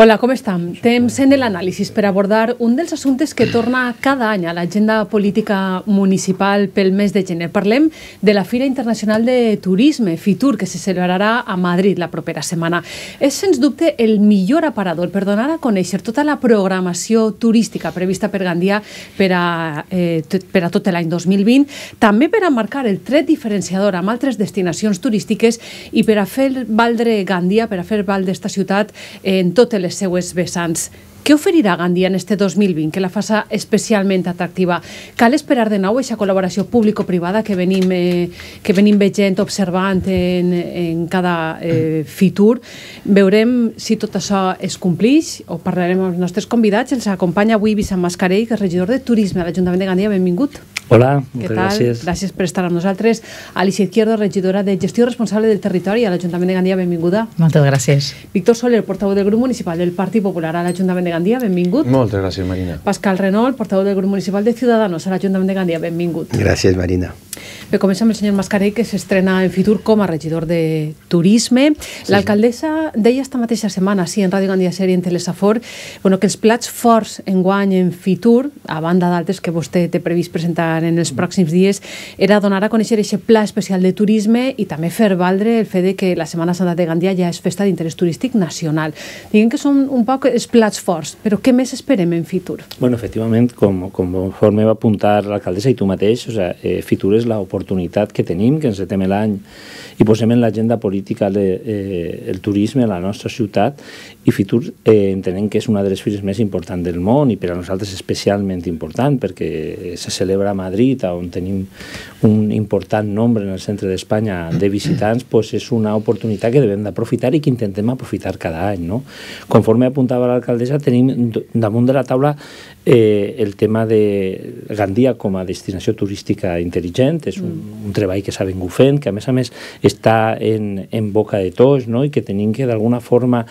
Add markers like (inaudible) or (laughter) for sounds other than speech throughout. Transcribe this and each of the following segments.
Hola, com estem? Temps en l'anàlisi per abordar un dels assumptes que torna cada any a l'agenda política municipal pel mes de gener. Parlem de la Fira Internacional de Turisme, FITUR, que se celebrarà a Madrid la propera setmana. És, sens dubte, el millor aparador per donar a conèixer tota la programació turística prevista per Gandia per a, eh, per a tot l'any 2020, també per a marcar el tret diferenciador amb altres destinacions turístiques i per a fer valdre Gandia, per a fer valdre esta ciutat en tot el les seues vessants. Què oferirà Gandia en este 2020 que la faça especialment atractiva? Cal esperar de nou aquesta col·laboració público-privada que, venim, eh, que venim veient, observant en, en cada eh, fitur. Veurem si tot això es complix o parlarem amb els nostres convidats. Ens acompanya avui Vicent Mascarell, que és regidor de Turisme de l'Ajuntament de Gandia. Benvingut. Hola, moltes gràcies. Gràcies per estar amb nosaltres. Alicia Izquierdo, regidora de Gestió Responsable del Territori a l'Ajuntament de Gandia, benvinguda. Moltes gràcies. Víctor Soler, portaveu del grup municipal del Partit Popular a l'Ajuntament de Gandia, benvingut. Moltes gràcies, Marina. Pascal Renol, portaveu del grup municipal de Ciudadanos a l'Ajuntament de Gandia, benvingut. Gràcies, Marina. Bé, comença amb el senyor Mascarell, que s'estrena en Fitur com a regidor de Turisme. Sí. L'alcaldessa deia esta mateixa setmana, sí, en Ràdio Gandia Sèrie, en Telesafor, bueno, que els plats forts en guany en Fitur, a banda d'altres que vostè té previst presentar aprovar en els pròxims dies era donar a conèixer aquest pla especial de turisme i també fer valdre el fet de que la Setmana Santa de Gandia ja és festa d'interès turístic nacional. Diguem que són un poc els plats forts, però què més esperem en Fitur? Bueno, efectivament, com, com conforme va apuntar l'alcaldessa i tu mateix, o sea, eh, Fitur és l'oportunitat que tenim, que ens tenem l'any, i posem en l'agenda política de, eh, el turisme a la nostra ciutat, i Fitur eh, entenem que és una de les fires més importants del món i per a nosaltres especialment important, perquè se celebra a Madrid, on tenim un important nombre en el centre d'Espanya de visitants, (clears throat) pues és una oportunitat que devem d'aprofitar i que intentem aprofitar cada any. No? Conforme apuntava l'alcaldessa, tenim damunt de la taula eh, el tema de Gandia com a destinació turística intel·ligent, és un, mm. un treball que s'ha vingut fent, que a més a més està en, en boca de tots no? i que tenim que d'alguna forma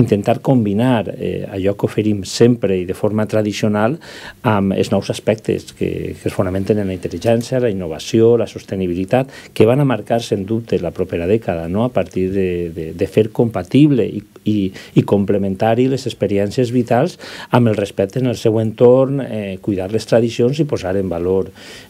intentar combinar eh, allò que oferim sempre i de forma tradicional amb els nous aspectes que, que es fonamenten en la intel·ligència, la innovació, la sostenibilitat, que van a marcar sens dubte la propera dècada no? a partir de, de, de fer compatible i, i, i complementari les experiències vitals amb el respecte en el seu entorn entorn, eh, cuidar les tradicions i posar en valor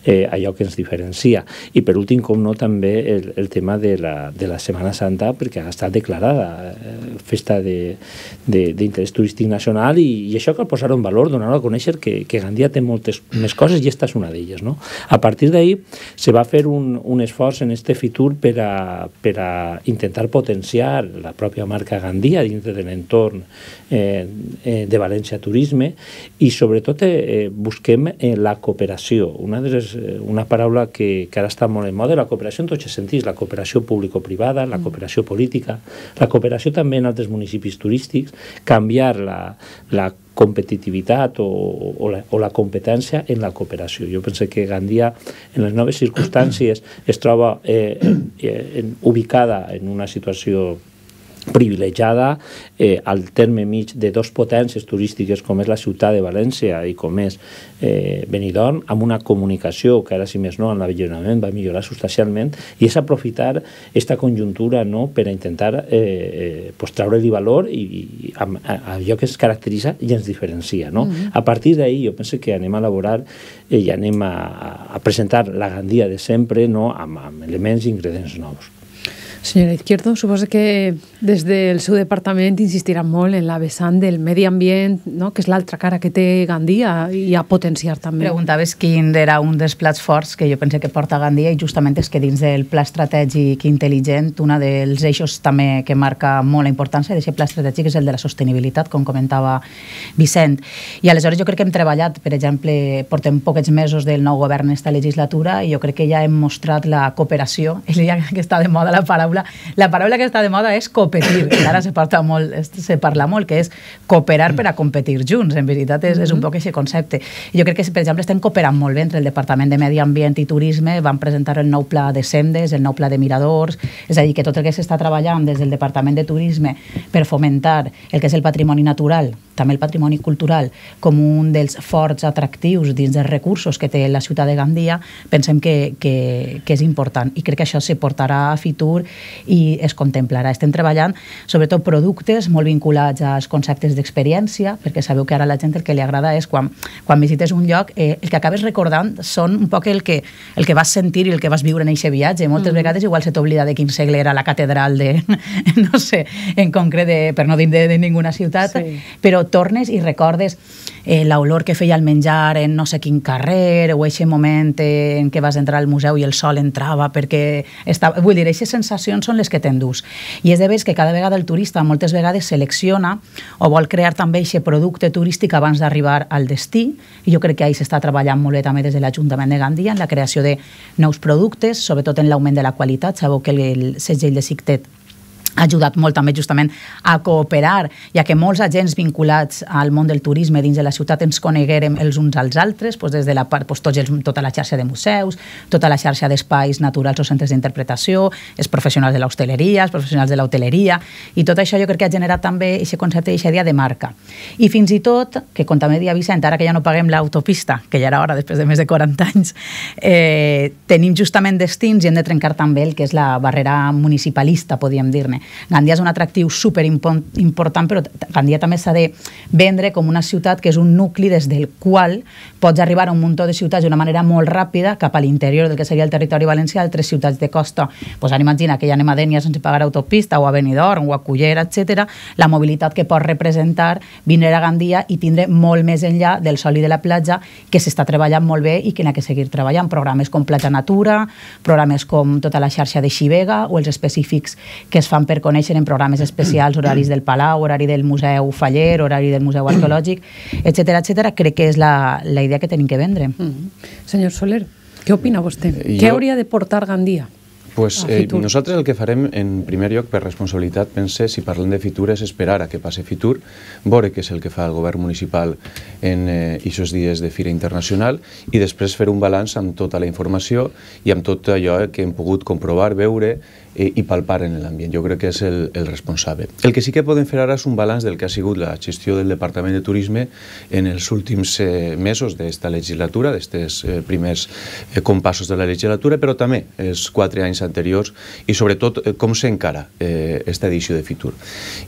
eh, allò que ens diferencia. I per últim, com no, també el, el tema de la, de la Setmana Santa, perquè ha estat declarada eh, festa d'interès turístic nacional i, i això cal posar en valor, donar-ho a conèixer que, que Gandia té moltes més coses i esta és una d'elles. No? A partir d'ahir, se va fer un, un esforç en este Fitur per a, per a intentar potenciar la pròpia marca Gandia dintre de l'entorn eh, eh de València Turisme i sobretot eh, eh, busquem eh, la cooperació, una, de les, eh, una paraula que, que ara està molt en moda, la cooperació en tots els sentits, la cooperació público-privada, la mm. cooperació política, la cooperació també en altres municipis turístics, canviar la, la competitivitat o, o, la, o la competència en la cooperació. Jo pense que Gandia, en les noves circumstàncies, es troba eh, en, eh, en, ubicada en una situació privilegiada eh, al terme mig de dos potències turístiques com és la ciutat de València i com és eh, Benidorm, amb una comunicació que ara si més no en l'avellonament va millorar substancialment i és aprofitar aquesta conjuntura no, per a intentar eh, eh, pues, treure-li valor i, i a, a, allò que es caracteritza i ens diferencia. No? Mm -hmm. A partir d'ahir jo penso que anem a elaborar eh, i anem a, a presentar la gandia de sempre no, amb, amb elements i ingredients nous. Senyora Izquierdo, suposa que des del seu departament insistiran molt en la vessant del medi ambient, no? que és l'altra cara que té Gandia, i a potenciar també. Preguntaves quin era un dels plats forts que jo pensé que porta Gandia i justament és que dins del pla estratègic intel·ligent una dels eixos també que marca molt la importància d'aquest pla estratègic és el de la sostenibilitat, com comentava Vicent. I aleshores jo crec que hem treballat, per exemple, portem poquets mesos del nou govern en esta legislatura i jo crec que ja hem mostrat la cooperació, és ja que està de moda la paraula paraula, la paraula que està de moda és competir, que ara se, parla molt, se parla molt, que és cooperar per a competir junts, en veritat és, és un mm-hmm. poc aquest concepte. Jo crec que, per exemple, estem cooperant molt bé entre el Departament de Medi Ambient i Turisme, van presentar el nou pla de sendes, el nou pla de miradors, és a dir, que tot el que s'està treballant des del Departament de Turisme per fomentar el que és el patrimoni natural també el patrimoni cultural com un dels forts atractius dins dels recursos que té la ciutat de Gandia, pensem que, que, que és important i crec que això se portarà a futur i es contemplarà. Estem treballant sobretot productes molt vinculats als conceptes d'experiència, perquè sabeu que ara la gent el que li agrada és quan, quan visites un lloc, eh, el que acabes recordant són un poc el que, el que vas sentir i el que vas viure en aquest viatge. Moltes mm. vegades igual se t'oblida de quin segle era la catedral de, (laughs) no sé, en concret, de, per no dir de, de ninguna ciutat, sí. però tornes i recordes eh, l'olor que feia el menjar en no sé quin carrer o aquest moment en què vas entrar al museu i el sol entrava perquè estava... Vull dir, aquestes sensacions són les que t'endús. I és de veres que cada vegada el turista moltes vegades selecciona o vol crear també aquest producte turístic abans d'arribar al destí i jo crec que ahí s'està treballant molt bé també des de l'Ajuntament de Gandia en la creació de nous productes, sobretot en l'augment de la qualitat. Sabeu que el segell de Sictet ha ajudat molt també justament a cooperar i a que molts agents vinculats al món del turisme dins de la ciutat ens coneguérem els uns als altres, doncs des de la part, doncs tots els, tota la xarxa de museus, tota la xarxa d'espais naturals o centres d'interpretació, els professionals de l'hostaleria, els professionals de l'hoteleria, i tot això jo crec que ha generat també aquest concepte i dia de marca. I fins i tot, que com també dia Vicent, ara que ja no paguem l'autopista, que ja era hora després de més de 40 anys, eh, tenim justament destins i hem de trencar també el que és la barrera municipalista, podríem dir-ne, Gandia és un atractiu super important, però Gandia també s'ha de vendre com una ciutat que és un nucli des del qual pots arribar a un munt de ciutats d'una manera molt ràpida cap a l'interior del que seria el territori valencià, altres ciutats de costa. Pues ara imagina que ja anem a Dènia sense pagar autopista, o a Benidorm, o a Cullera, etc. La mobilitat que pot representar vindre a Gandia i tindre molt més enllà del sol i de la platja, que s'està treballant molt bé i que n'ha que seguir treballant. Programes com Platja Natura, programes com tota la xarxa de Xivega o els específics que es fan per per conèixer en programes especials horaris del Palau, horari del Museu Faller, horari del Museu Arqueològic, etc etc. crec que és la, la idea que tenim que vendre. Mm -hmm. Senyor Soler, què opina vostè? Jo... Què hauria de portar Gandia? pues, eh, nosaltres el que farem, en primer lloc, per responsabilitat, pense, si parlem de Fitur, és esperar a que passe Fitur, veure què és el que fa el govern municipal en eh, aquests dies de Fira Internacional i després fer un balanç amb tota la informació i amb tot allò eh, que hem pogut comprovar, veure eh, i palpar en l'ambient. Jo crec que és el, el responsable. El que sí que podem fer ara és un balanç del que ha sigut la gestió del Departament de Turisme en els últims eh, mesos d'esta legislatura, d'aquests eh, primers eh, compassos de la legislatura, però també els quatre anys anteriors i sobretot eh, com s'encara eh, edició de Fitur.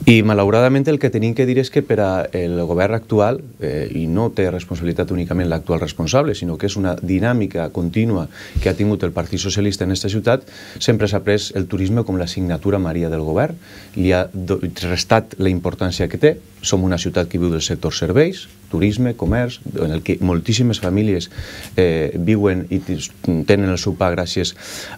I malauradament el que tenim que dir és que per al govern actual, eh, i no té responsabilitat únicament l'actual responsable, sinó que és una dinàmica contínua que ha tingut el Partit Socialista en aquesta ciutat, sempre s'ha pres el turisme com la signatura maria del govern, li ha restat la importància que té, som una ciutat que viu del sector serveis, turisme, comerç, en el que moltíssimes famílies eh, viuen i tenen el seu pa gràcies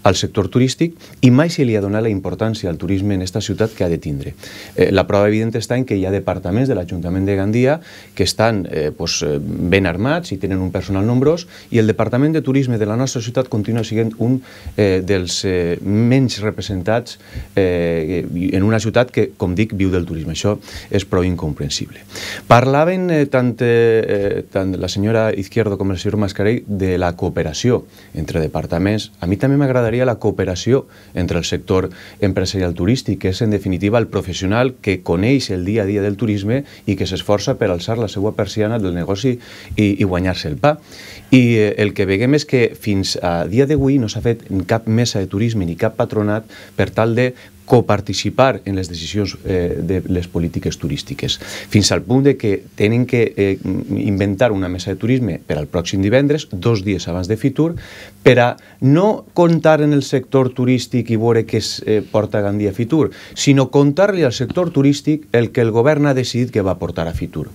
al sector turístic, turístic i mai se li ha donat la importància al turisme en aquesta ciutat que ha de tindre. Eh, la prova evident està en que hi ha departaments de l'Ajuntament de Gandia que estan eh, pues, eh, ben armats i tenen un personal nombrós i el Departament de Turisme de la nostra ciutat continua sent un eh, dels eh, menys representats eh, en una ciutat que, com dic, viu del turisme. Això és prou incomprensible. Parlaven eh, tant, eh, tant la senyora Izquierdo com el senyor Mascarell de la cooperació entre departaments. A mi també m'agradaria la cooperació cooperació entre el sector empresarial turístic, que és en definitiva el professional que coneix el dia a dia del turisme i que s'esforça per alçar la seva persiana del negoci i, i guanyar-se el pa. I eh, el que veiem és que fins a dia d'avui no s'ha fet cap mesa de turisme ni cap patronat per tal de coparticipar en les decisions eh, de les polítiques turístiques, fins al punt de que tenen que eh, inventar una mesa de turisme per al pròxim divendres, dos dies abans de Fitur, per a no contar en el sector turístic i veure què es eh, porta Gandia Fitur, sinó contar-li al sector turístic el que el govern ha decidit que va portar a Fitur.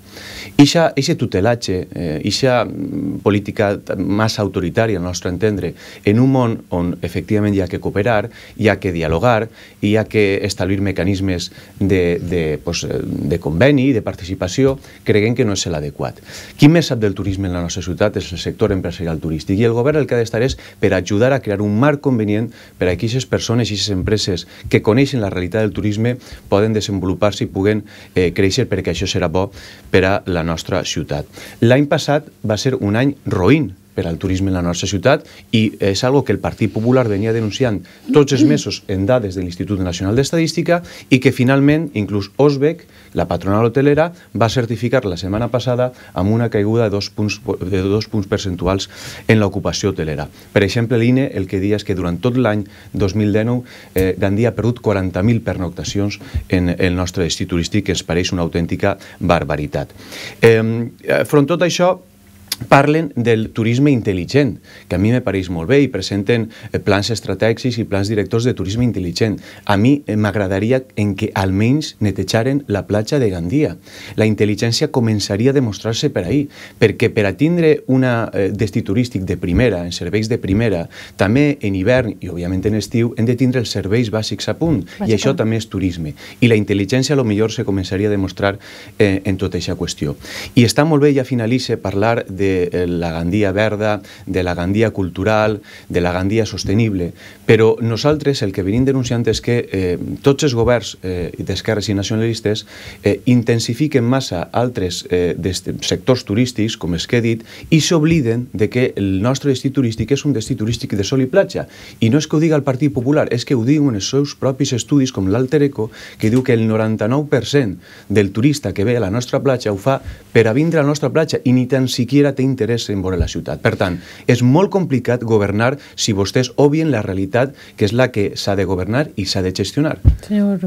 Ixa, ixe tutelatge, eh, ixa mm, política massa autoritària, al nostre entendre, en un món on efectivament hi ha que cooperar, hi ha que dialogar, hi ha que establir mecanismes de, de, pues, eh, de conveni, de participació, creguem que no és l'adequat. Qui més sap del turisme en la nostra ciutat és el sector empresarial turístic i el govern el que ha d'estar és per ajudar a crear un marc convenient per a aquestes persones, i aquestes empreses que coneixen la realitat del turisme poden desenvolupar-se i puguen eh, créixer perquè això serà bo per a la nostra ciutat. L'any passat va ser un any roïn per al turisme en la nostra ciutat i és algo que el Partit Popular venia denunciant tots els mesos en dades de l'Institut Nacional d'Estadística i que finalment, inclús Osbeck, la patronal hotelera, va certificar la setmana passada amb una caiguda de dos punts, de dos punts percentuals en l'ocupació hotelera. Per exemple, l'INE el que dia és que durant tot l'any 2019 eh, Gandia ha perdut 40.000 pernoctacions en el nostre destí turístic, que ens pareix una autèntica barbaritat. Eh, front tot això, parlen del turisme intel·ligent, que a mi me pareix molt bé, i presenten eh, plans estratègics i plans directors de turisme intel·ligent. A mi eh, m'agradaria en que almenys netejaren la platja de Gandia. La intel·ligència començaria a demostrar-se per ahir, perquè per a tindre un eh, destí turístic de primera, en serveis de primera, també en hivern i, òbviament, en estiu, hem de tindre els serveis bàsics a punt, i això també és turisme. I la intel·ligència, a lo millor, se començaria a demostrar en tota aquesta qüestió. I està molt bé, ja finalitza, parlar de de eh, la Gandia verda, de la Gandia cultural, de la Gandia sostenible. Però nosaltres el que venim denunciant és que eh, tots els governs eh, d'esquerres i nacionalistes eh, intensifiquen massa altres eh, sectors turístics, com és que he dit, i s'obliden de que el nostre destí turístic és un destí turístic de sol i platja. I no és que ho diga el Partit Popular, és que ho diuen els seus propis estudis, com l'Alter Eco, que diu que el 99% del turista que ve a la nostra platja ho fa per a vindre a la nostra platja i ni tan siquiera té interès en veure la ciutat. Per tant, és molt complicat governar si vostès obvien la realitat que és la que s'ha de governar i s'ha de gestionar. Senyor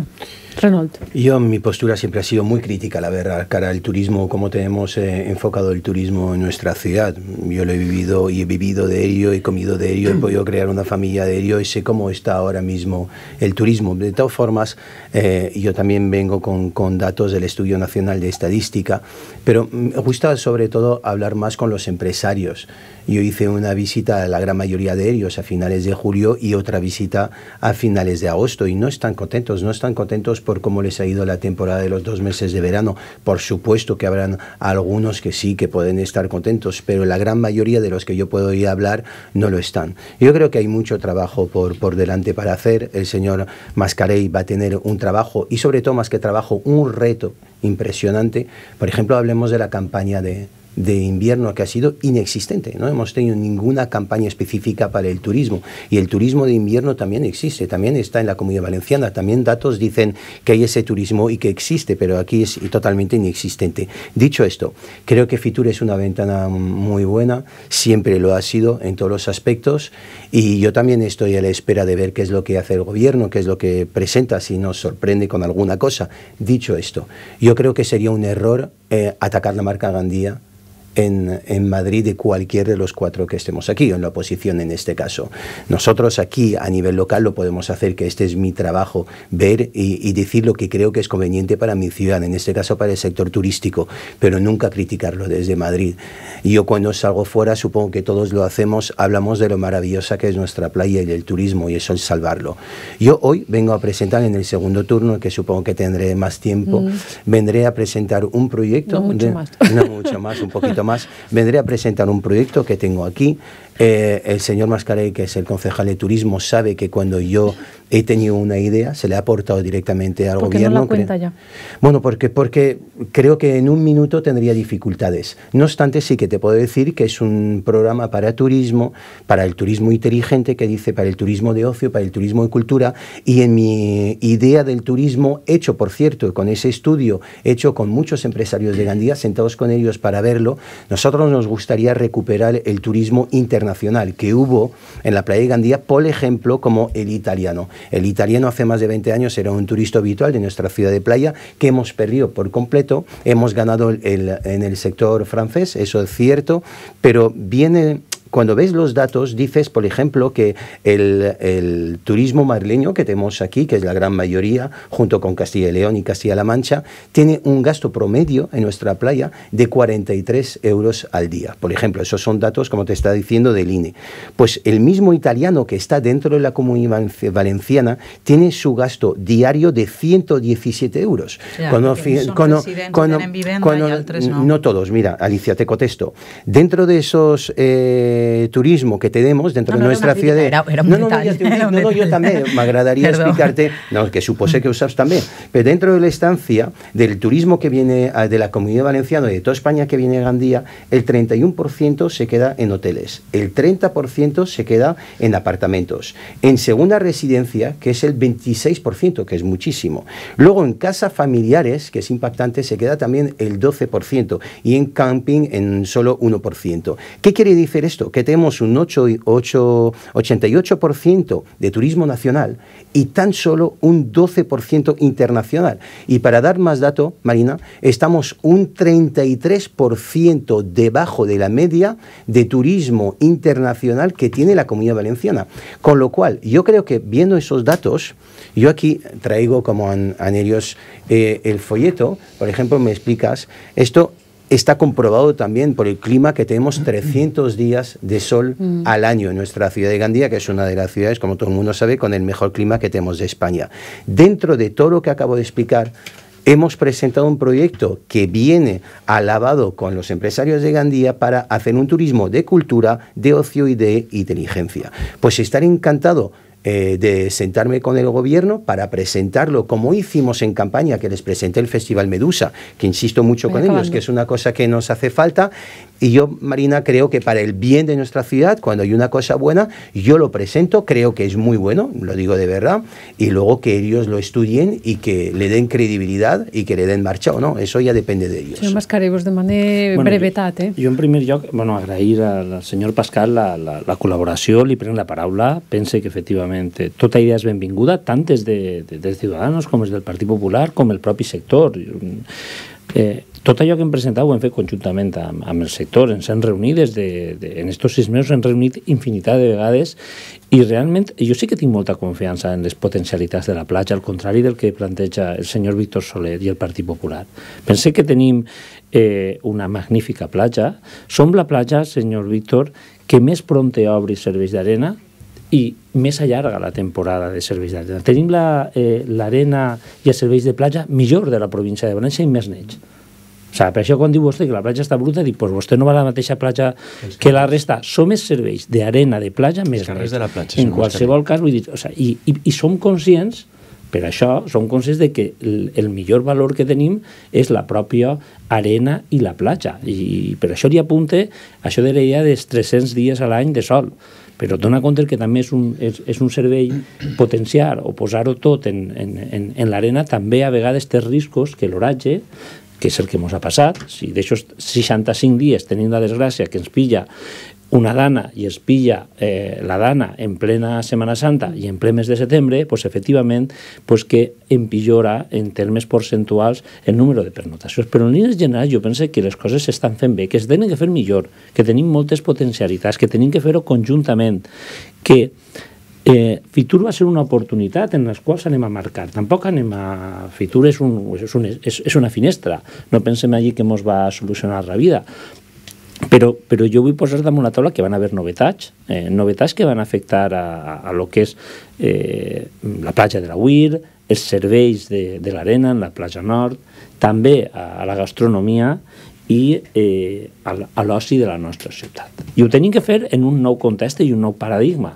Yo, mi postura siempre ha sido muy crítica, la verdad, cara al turismo, cómo tenemos eh, enfocado el turismo en nuestra ciudad. Yo lo he vivido y he vivido de ello, he comido de ello, he mm. podido crear una familia de ello y sé cómo está ahora mismo el turismo. De todas formas, eh, yo también vengo con, con, datos del Estudio Nacional de Estadística, pero me mm, gusta sobre todo hablar más con los empresarios. Yo hice una visita a la gran mayoría de ellos a finales de julio y otra visita a finales de agosto y no están contentos, no están contentos por cómo les ha ido la temporada de los dos meses de verano. Por supuesto que habrán algunos que sí, que pueden estar contentos, pero la gran mayoría de los que yo puedo ir a hablar no lo están. Yo creo que hay mucho trabajo por, por delante para hacer. El señor Mascarey va a tener un trabajo y sobre todo más que trabajo, un reto impresionante. Por ejemplo, hablemos de la campaña de, de invierno que ha sido inexistente. No hemos tenido ninguna campaña específica para el turismo. Y el turismo de invierno también existe, también está en la Comunidad Valenciana. También datos dicen que hay ese turismo y que existe, pero aquí es totalmente inexistente. Dicho esto, creo que Fitur es una ventana muy buena, siempre lo ha sido en todos los aspectos y yo también estoy a la espera de ver qué es lo que hace el gobierno, qué es lo que presenta, si nos sorprende con alguna cosa. Dicho esto, yo creo que sería un error eh, atacar la marca Gandía en, en, Madrid de cualquier de los cuatro que estemos aquí, o en la oposición en este caso. Nosotros aquí a nivel local lo podemos hacer, que este es mi trabajo, ver y, decir lo que creo que es conveniente para mi ciudad, en este caso para el sector turístico, pero nunca criticarlo desde Madrid. Yo cuando salgo fuera, supongo que todos lo hacemos, hablamos de lo maravillosa que es nuestra playa y el turismo, y eso es salvarlo. Yo hoy vengo a presentar en el segundo turno, que supongo que tendré más tiempo, mm. vendré a presentar un proyecto, mucho, más. (laughs) No mucho más, un poquito más, vendré a presentar un proyecto que tengo aquí eh, el señor Mascarey, que es el concejal de turismo, sabe que cuando yo he tenido una idea, se le ha aportado directamente al gobierno. No cuenta ya? Bueno, porque, porque creo que en un minuto tendría dificultades. No obstante, sí que te puedo decir que es un programa para turismo, para el turismo inteligente, que dice para el turismo de ocio, para el turismo de cultura, y en mi idea del turismo, hecho por cierto, con ese estudio, hecho con muchos empresarios de Gandía, sentados con ellos para verlo, nosotros nos gustaría recuperar el turismo internacional nacional que hubo en la playa de Gandía, por ejemplo, como el italiano. El italiano hace más de 20 años era un turista habitual de nuestra ciudad de playa que hemos perdido por completo. Hemos ganado el, en el sector francés, eso es cierto, pero viene cuando ves los datos, dices, por ejemplo, que el, turismo marleño que tenemos aquí, que es la gran mayoría, junto con Castilla y León y Castilla-La Mancha, tiene un gasto promedio en nuestra playa de 43 euros al día. Por ejemplo, esos son datos, como te está diciendo, del INE. Pues el mismo italiano que está dentro de la comunidad valenciana tiene su gasto diario de 117 euros. no. todos, mira, Alicia, te contesto. Dentro de esos... Eh, turismo que tenemos dentro de nuestra ciudad. no, no, yo, también, me agradaría explicarte, no, que supuse que usabas también, pero dentro de la estancia del turismo que viene ah, de la comunidad valenciana y de toda España que viene a Gandía, el 31% se queda en hoteles, el 30% se queda en apartamentos, en segunda residencia, que es el 26%, que es muchísimo. Luego en casas familiares, que es impactante, se queda también el 12%, y en camping en solo 1%. ¿Qué quiere decir esto? que tenemos un 88% de turismo nacional y tan solo un 12% internacional. Y para dar más dato, Marina, estamos un 33% debajo de la media de turismo internacional que tiene la comunidad valenciana. Con lo cual, yo creo que viendo esos datos, yo aquí traigo como a eh, el folleto, por ejemplo, me explicas, esto Está comprobado también por el clima que tenemos 300 días de sol mm. al año en nuestra ciudad de Gandía, que es una de las ciudades, como todo el mundo sabe, con el mejor clima que tenemos de España. Dentro de todo lo que acabo de explicar, hemos presentado un proyecto que viene alabado con los empresarios de Gandía para hacer un turismo de cultura, de ocio y de inteligencia. Pues estar encantado eh, de sentarme con el gobierno para presentarlo, como hicimos en campaña, que les presenté el Festival Medusa, que insisto mucho con ellos, que es una cosa que nos hace falta, y yo, Marina, creo que para el bien de nuestra ciudad, cuando hay una cosa buena, yo lo presento, creo que es muy bueno, lo digo de verdad, y luego que ellos lo estudien y que le den credibilidad y que le den marcha o no, eso ya depende de ellos. Señor Mascaré, de manera bueno, brevetat, eh? en primer lugar, bueno, agrair al señor Pascal la, la, la col·laboració, la palabra, pense que efectivamente eh, toda idea es benvinguda, tanto de, Ciudadanos como es del Partido Popular, como el propio sector. Eh, tot allò que hem presentat ho hem fet conjuntament amb, amb el sector, ens hem reunit des de, de, en aquests sis mesos hem reunit infinitat de vegades i realment jo sí que tinc molta confiança en les potencialitats de la platja, al contrari del que planteja el senyor Víctor Soler i el Partit Popular. Pensé que tenim eh, una magnífica platja, som la platja, senyor Víctor, que més prompte obri serveis d'arena i més allarga la temporada de serveis d'arena. Tenim l'arena la, eh, i els serveis de platja millor de la província de València i més neig. O sigui, per això quan diu vostè que la platja està bruta, dic, pues vostè no va a la mateixa platja que la resta. Som més serveis d'arena, de platja, més neig. de la platja. En qualsevol cas, vull dir, o sigui, i, i, i som conscients per això som conscients de que el, el millor valor que tenim és la pròpia arena i la platja. I, i per això li apunte això de la idea dels 300 dies a l'any de sol. Però dona compte que també és un, és, és un servei potenciar o posar-ho tot en, en, en, en l'arena també a vegades té riscos que l'oratge que és el que ens ha passat, si d'aixòs 65 dies tenim la desgràcia que ens pilla una dana y es pilla eh, la dana en plena Semana Santa i en ple mes de setembre, pues, efectivament pues, que empillora en termes percentuals el número de pernotacions. Però en línies generals jo penso que les coses s'estan fent bé, que es tenen que fer millor, que tenim moltes potencialitats, que tenim que fer-ho conjuntament, que Eh, Fitur va ser una oportunitat en les quals anem a marcar. Tampoc anem a... Fitur és, un, és, un, és, és una finestra. No pensem allí que ens va solucionar la vida però, però jo vull posar damunt la taula que van haver novetats, eh, novetats que van afectar a, a, a lo que és eh, la platja de la Uir, els serveis de, de l'arena en la platja nord, també a, a la gastronomia i eh, a, a l'oci de la nostra ciutat. I ho tenim que fer en un nou context i un nou paradigma.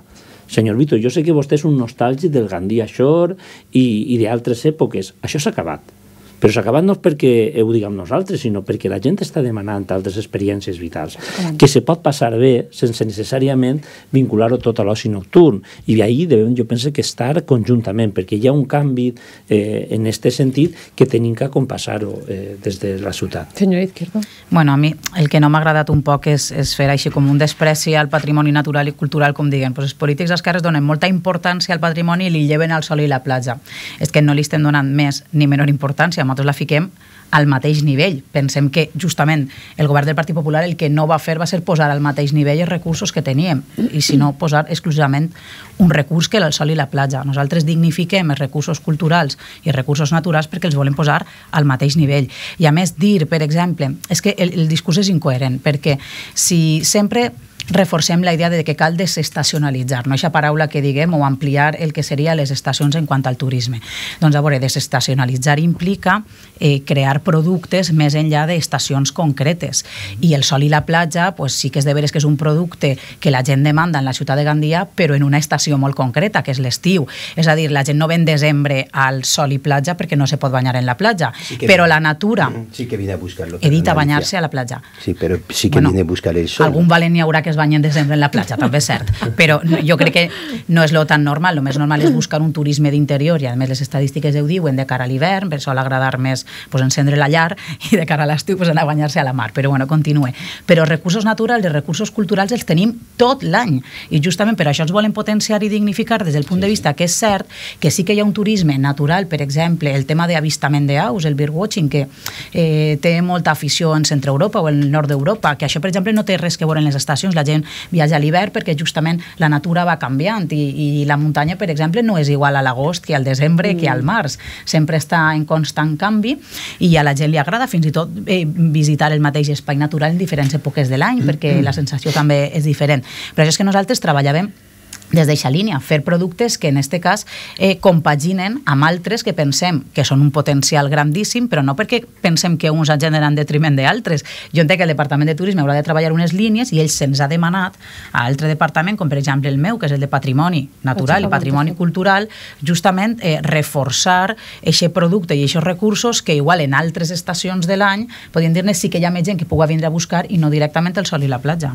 Senyor Vito, jo sé que vostè és un nostàlgic del Gandia Shore i, i d'altres èpoques. Això s'ha acabat però s'ha acabat no perquè ho diguem nosaltres, sinó perquè la gent està demanant altres experiències vitals, que se pot passar bé sense necessàriament vincular-ho tot a l'oci nocturn. I d'ahí jo penso que estar conjuntament, perquè hi ha un canvi eh, en este sentit que tenim que compassar-ho eh, des de la ciutat. Senyor Izquierdo. Bueno, a mi el que no m'ha agradat un poc és, és fer així com un despreci al patrimoni natural i cultural, com diguem. Pues els polítics d'esquerres donen molta importància al patrimoni i li lleven al sol i la platja. És que no li estem donant més ni menor importància, nosaltres la fiquem al mateix nivell. Pensem que justament el govern del Partit Popular el que no va fer va ser posar al mateix nivell els recursos que teníem i si no posar exclusivament un recurs que era el sol i la platja. Nosaltres dignifiquem els recursos culturals i els recursos naturals perquè els volem posar al mateix nivell. I a més dir, per exemple, és que el, el discurs és incoherent perquè si sempre reforcem la idea de que cal desestacionalitzar, no? Aquesta paraula que diguem o ampliar el que seria les estacions en quant al turisme. Doncs a veure, desestacionalitzar implica eh, crear productes més enllà d'estacions concretes i el sol i la platja pues, sí que és de veres que és un producte que la gent demanda en la ciutat de Gandia però en una estació molt concreta, que és l'estiu. És a dir, la gent no ve en desembre al sol i platja perquè no se pot banyar en la platja, sí que però la natura... Mm, sí que vine a buscar-lo. He dit a banyar-se a la platja. Sí, però sí que bueno, vine a buscar el sol. Algun valent hi haurà que es banyen de sempre en la platja, també és cert, però jo crec que no és lo tan normal, el més normal és buscar un turisme d'interior i a més les estadístiques ho diuen de cara a l'hivern, per sol agradar més pues, encendre la llar (laughs) i de cara a l'estiu pues, anar a banyar-se a la mar, però bueno, continue. Però recursos naturals, i recursos culturals els tenim tot l'any i justament per això els volen potenciar i dignificar des del punt de vista que és cert que sí que hi ha un turisme natural, per exemple, el tema d'avistament d'aus, el birdwatching, que eh, té molta afició en Centre Europa o en el nord d'Europa, que això, per exemple, no té res que veure en les estacions, la molta gent viatja a l'hivern perquè justament la natura va canviant i, i la muntanya, per exemple, no és igual a l'agost que al desembre mm. que al mm. març. Sempre està en constant canvi i a la gent li agrada fins i tot eh, visitar el mateix espai natural en diferents èpoques de l'any mm. perquè la sensació també és diferent. Però és que nosaltres treballàvem des d'aixa línia, fer productes que en aquest cas eh, compaginen amb altres que pensem que són un potencial grandíssim, però no perquè pensem que uns d'anar en detriment d'altres. Jo entenc que el Departament de Turisme haurà de treballar unes línies i ells se'ns ha demanat a altre departament, com per exemple el meu, que és el de Patrimoni Natural i Patrimoni Cultural, justament eh, reforçar aquest producte i aquests recursos que igual en altres estacions de l'any podien dir-ne sí que hi ha més gent que pugui vindre a buscar i no directament el sol i la platja.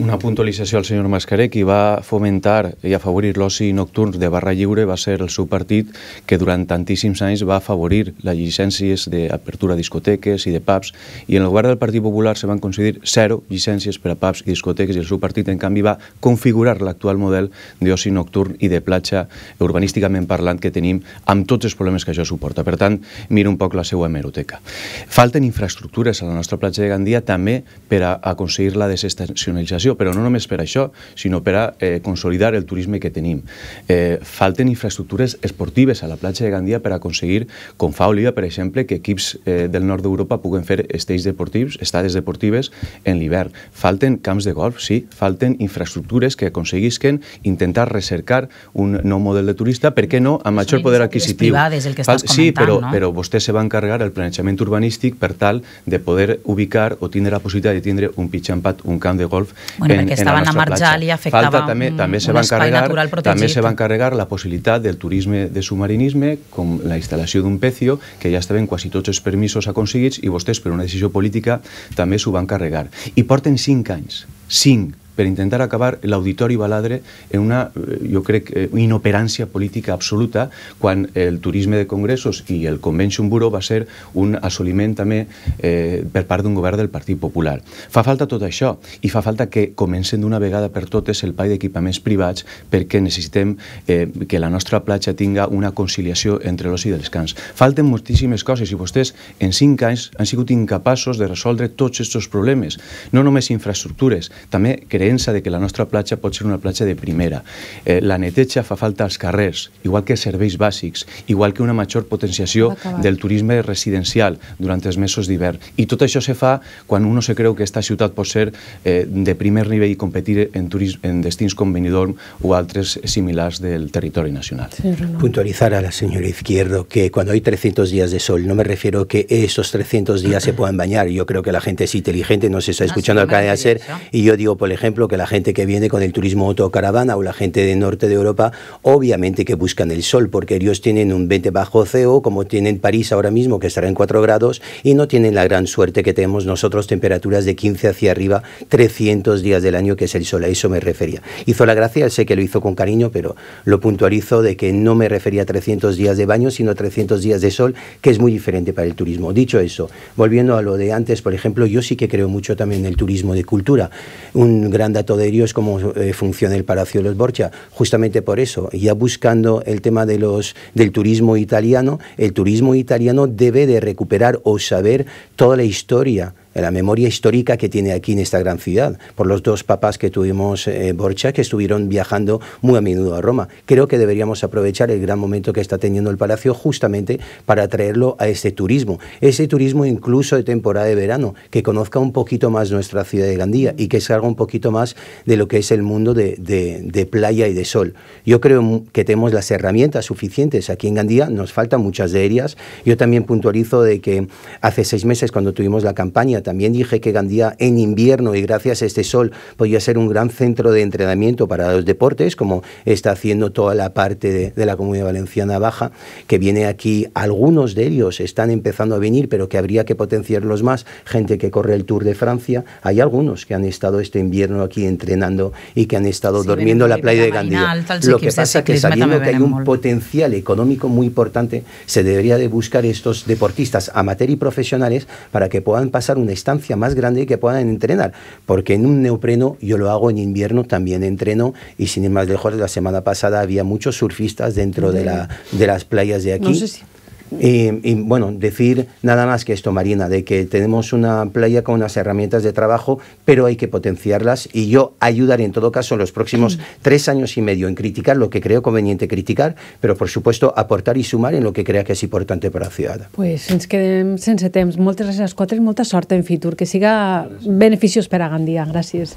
Una puntualització al senyor Mascaré, qui va fomentar i afavorir l'oci nocturn de barra lliure va ser el seu partit que durant tantíssims anys va afavorir les llicències d'apertura a discoteques i de pubs i en el govern del Partit Popular se van concedir zero llicències per a pubs i discoteques i el seu partit en canvi va configurar l'actual model d'oci nocturn i de platja urbanísticament parlant que tenim amb tots els problemes que això suporta. Per tant, mira un poc la seva hemeroteca. Falten infraestructures a la nostra platja de Gandia també per a aconseguir la desestacionalització població, però no només per això, sinó per a eh, consolidar el turisme que tenim. Eh, falten infraestructures esportives a la platja de Gandia per aconseguir, com fa Oliva, per exemple, que equips eh, del nord d'Europa puguen fer estels deportius, estades deportives en l'hivern. Falten camps de golf, sí, falten infraestructures que aconseguisquen intentar recercar un nou model de turista, per què no, amb major poder adquisitiu. Privades, el que estàs comentant, sí, però, no? però vostè se va encarregar el planejament urbanístic per tal de poder ubicar o tindre la possibilitat de tindre un pitxampat, un camp de golf Bueno, en, perquè estaven a marjal i afectava Falta, també, un, també se un natural protegit. També se van carregar la possibilitat del turisme de submarinisme, com la instal·lació d'un pecio, que ja estaven quasi tots els permisos aconseguits i vostès, per una decisió política, també s'ho van carregar. I porten cinc anys, cinc per intentar acabar l'Auditori Baladre en una, eh, jo crec, eh, inoperància política absoluta quan el turisme de congressos i el Convention Bureau va ser un assoliment també eh, per part d'un govern del Partit Popular. Fa falta tot això i fa falta que comencen d'una vegada per totes el pai d'equipaments privats perquè necessitem eh, que la nostra platja tinga una conciliació entre l'oci i el descans. Falten moltíssimes coses i vostès en cinc anys han sigut incapaços de resoldre tots aquests problemes. No només infraestructures, també creem creença de que la nuestra platja pot ser una platja de primera. Eh, la neteja fa falta als carrers, igual que serveis bàsics, igual que una major potenciació del turisme residencial durant els mesos d'hivern. Y tot això se fa quan uno se creu que esta ciutat pot ser eh, de primer nivell y competir en, turisme, en destins com Benidorm o altres similars del territori nacional. Puntualizar a la señora Izquierdo que cuando hay 300 días de sol, no me refiero que esos 300 días se puedan bañar. Yo creo que la gente es inteligente, no se está ah, escuchando acá, de hacer. Y yo digo, por ejemplo, que la gente que viene con el turismo autocaravana o la gente del norte de Europa, obviamente que buscan el sol, porque ellos tienen un 20 bajo CO, como tienen París ahora mismo, que estará en 4 grados, y no tienen la gran suerte que tenemos nosotros, temperaturas de 15 hacia arriba, 300 días del año, que es el sol, a eso me refería. Hizo la gracia, sé que lo hizo con cariño, pero lo puntualizo de que no me refería a 300 días de baño, sino 300 días de sol, que es muy diferente para el turismo. Dicho eso, volviendo a lo de antes, por ejemplo, yo sí que creo mucho también en el turismo de cultura. Un gran dato de es cómo eh, funciona el Palacio de los Borcha... justamente por eso, ya buscando el tema de los, del turismo italiano, el turismo italiano debe de recuperar o saber toda la historia la memoria histórica que tiene aquí en esta gran ciudad, por los dos papás que tuvimos, eh, Borcha, que estuvieron viajando muy a menudo a Roma. Creo que deberíamos aprovechar el gran momento que está teniendo el Palacio justamente para traerlo a este turismo, ese turismo incluso de temporada de verano, que conozca un poquito más nuestra ciudad de Gandía y que salga un poquito más de lo que es el mundo de, de playa y de sol. Yo creo que tenemos las herramientas suficientes aquí en Gandía, nos faltan muchas de ellas. Yo también puntualizo de que hace seis meses cuando tuvimos la campaña, también dije que Gandía en invierno y gracias a este sol podía ser un gran centro de entrenamiento para los deportes, como está haciendo toda la parte de, la Comunidad Valenciana Baja, que viene aquí, algunos de ellos están empezando a venir, pero que habría que potenciarlos más, gente que corre el Tour de Francia, hay algunos que han estado este invierno aquí entrenando y que han estado durmiendo en la playa de Gandía Lo que pasa es que sabiendo que hay un potencial económico muy importante, se debería de buscar estos deportistas amateur y profesionales para que puedan pasar una distancia más grande que puedan entrenar, porque en un neopreno yo lo hago en invierno, también entreno y sin ir más lejos, la semana pasada había muchos surfistas dentro de, la, de las playas de aquí. Y, bueno, decir nada más que esto, Marina, de que tenemos una playa con unas herramientas de trabajo, pero hay que potenciarlas y yo ayudaré en todo caso en los próximos tres años y medio en criticar lo que creo conveniente criticar, pero por supuesto aportar y sumar en lo que crea que es importante para la ciudad. Pues en quedem sense temps. Moltes gràcies Cuatro, quatre i en Fitur. Que siga beneficios para Gandía. Gracias.